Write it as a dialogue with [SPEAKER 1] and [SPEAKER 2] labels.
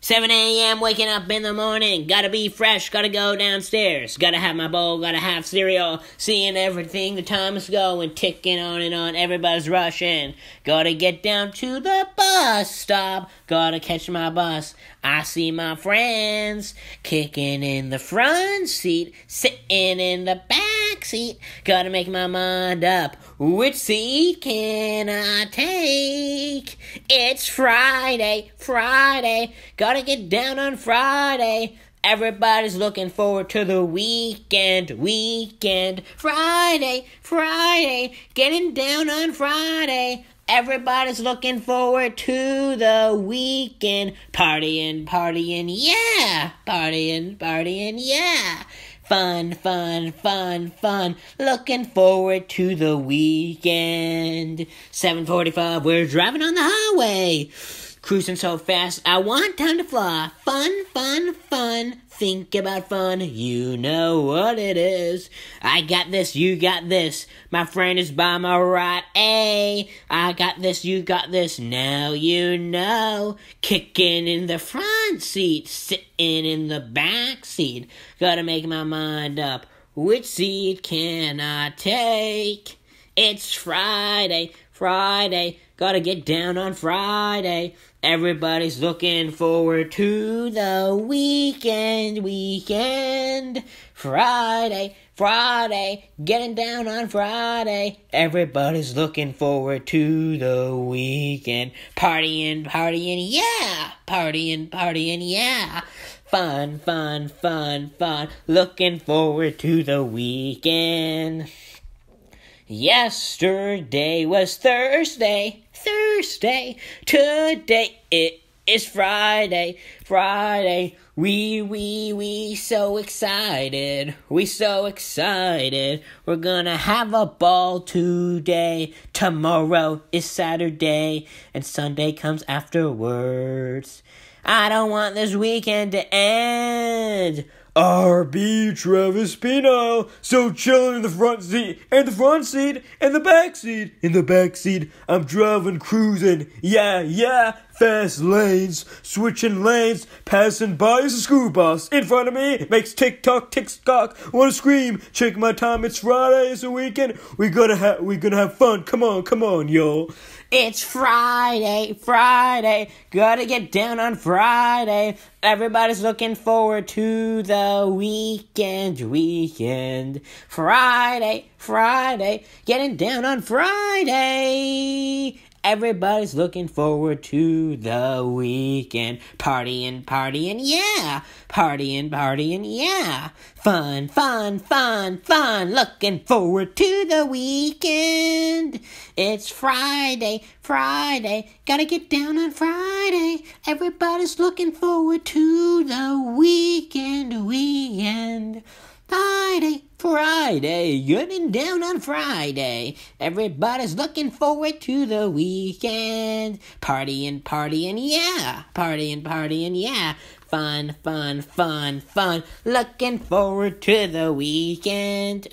[SPEAKER 1] 7 a.m. waking up in the morning. Gotta be fresh. Gotta go downstairs. Gotta have my bowl. Gotta have cereal. Seeing everything. The time is going. Ticking on and on. Everybody's rushing. Gotta get down to the bus stop. Gotta catch my bus. I see my friends. Kicking in the front seat. Sitting in the back seat. Gotta make my mind up. Which seat can I take? It's Friday, Friday, gotta get down on Friday. Everybody's looking forward to the weekend, weekend. Friday, Friday, getting down on Friday. Everybody's looking forward to the weekend. Partying, partying, yeah! Partying, partying, yeah! Fun, fun, fun, fun. Looking forward to the weekend. 745, we're driving on the highway. Cruising so fast, I want time to fly. Fun, fun, fun. Think about fun, you know what it is. I got this, you got this. My friend is by my right. Hey, I got this, you got this. Now you know. Kicking in the front seat, sitting in the back seat. Gotta make my mind up. Which seat can I take? It's Friday. Friday, gotta get down on Friday. Everybody's looking forward to the weekend, weekend. Friday, Friday, getting down on Friday. Everybody's looking forward to the weekend. Partying, partying, yeah! Partying, partying, yeah! Fun, fun, fun, fun. Looking forward to the weekend. Yesterday was Thursday, Thursday. Today it is Friday, Friday. We, we, we so excited. We so excited. We're gonna have a ball today. Tomorrow is Saturday, and Sunday comes afterwards. I don't want this weekend to
[SPEAKER 2] end. RB Travis Pino. So chilling in the front seat, and the front seat, and the back seat, in the back seat. I'm driving, cruising. Yeah, yeah fast lanes, switching lanes, passing by is a school bus. In front of me makes tick tock, tick tock. Wanna scream? Check my time. It's Friday. It's a weekend. We going to have. We gonna have fun. Come on, come on, yo.
[SPEAKER 1] It's Friday, Friday. Gotta get down on Friday. Everybody's looking forward to the weekend, weekend. Friday, Friday. Getting down on Friday. Everybody's looking forward to the weekend. Partying, partying, yeah. Partying, partying, yeah. Fun, fun, fun, fun. Looking forward to the weekend. It's Friday, Friday. Gotta get down on Friday. Everybody's looking forward to the getting down on Friday. Everybody's looking forward to the weekend. Partying, partying, yeah. Partying, partying, yeah. Fun, fun, fun, fun. Looking forward to the weekend.